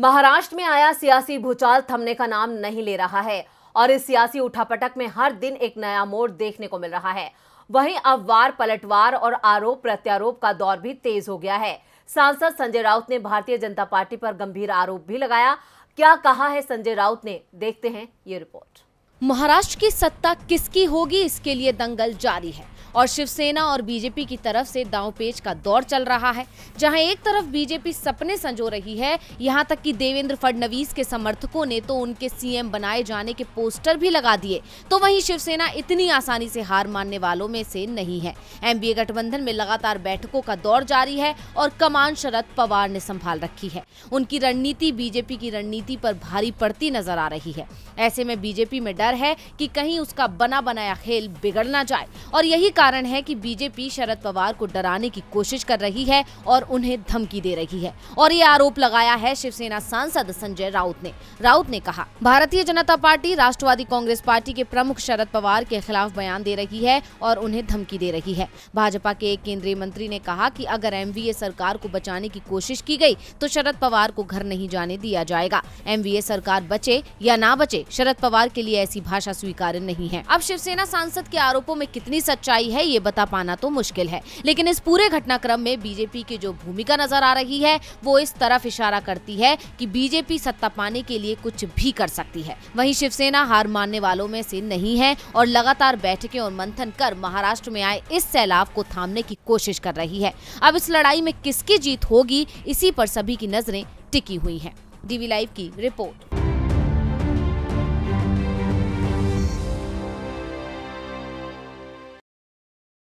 महाराष्ट्र में आया सियासी भूचाल थमने का नाम नहीं ले रहा है और इस सियासी उठापटक में हर दिन एक नया मोड़ देखने को मिल रहा है वहीं अब वार पलटवार और आरोप प्रत्यारोप का दौर भी तेज हो गया है सांसद संजय राउत ने भारतीय जनता पार्टी पर गंभीर आरोप भी लगाया क्या कहा है संजय राउत ने देखते हैं ये रिपोर्ट महाराष्ट्र की सत्ता किसकी होगी इसके लिए दंगल जारी है और शिवसेना और बीजेपी की तरफ से दांवपेच का दौर चल रहा है जहां एक तरफ बीजेपी सपने संजो रही है यहां तक कि देवेंद्र फडणवीस के समर्थकों ने तो उनके सीएम बनाए जाने के पोस्टर भी लगा दिए तो वहीं शिवसेना इतनी आसानी से हार मानने वालों में से नहीं है एनडीए गठबंधन में लगातार बैठकों का दौर जारी है और कमान शरद पवार ने संभाल रखी है उनकी रणनीति बीजेपी की रणनीति पर भारी पड़ती नजर आ रही है ऐसे में बीजेपी में डर है कि कहीं उसका बना बनाया खेल बिगड़ ना जाए और यही कारण है कि बीजेपी शरद पवार को डराने की कोशिश कर रही है और उन्हें धमकी दे रही है और ये आरोप लगाया है शिवसेना सांसद संजय राउत ने राउत ने कहा भारतीय जनता पार्टी राष्ट्रवादी कांग्रेस पार्टी के प्रमुख शरद पवार के खिलाफ बयान दे रही है और उन्हें धमकी दे रही है भाजपा के एक केंद्रीय मंत्री ने कहा की अगर एम सरकार को बचाने की कोशिश की गयी तो शरद पवार को घर नहीं जाने दिया जाएगा एम सरकार बचे या ना बचे शरद पवार के लिए ऐसी भाषा स्वीकार नहीं है अब शिवसेना सांसद के आरोपों में कितनी सच्चाई गई है ये बता पाना तो मुश्किल है लेकिन इस पूरे घटनाक्रम में बीजेपी की जो भूमिका नजर आ रही है वो इस तरफ इशारा करती है कि बीजेपी सत्ता पाने के लिए कुछ भी कर सकती है वहीं शिवसेना हार मानने वालों में से नहीं है और लगातार बैठकें और मंथन कर महाराष्ट्र में आए इस सैलाब को थामने की कोशिश कर रही है अब इस लड़ाई में किसकी जीत होगी इसी पर सभी की नजरें टिकी हुई है डीवी लाइव की रिपोर्ट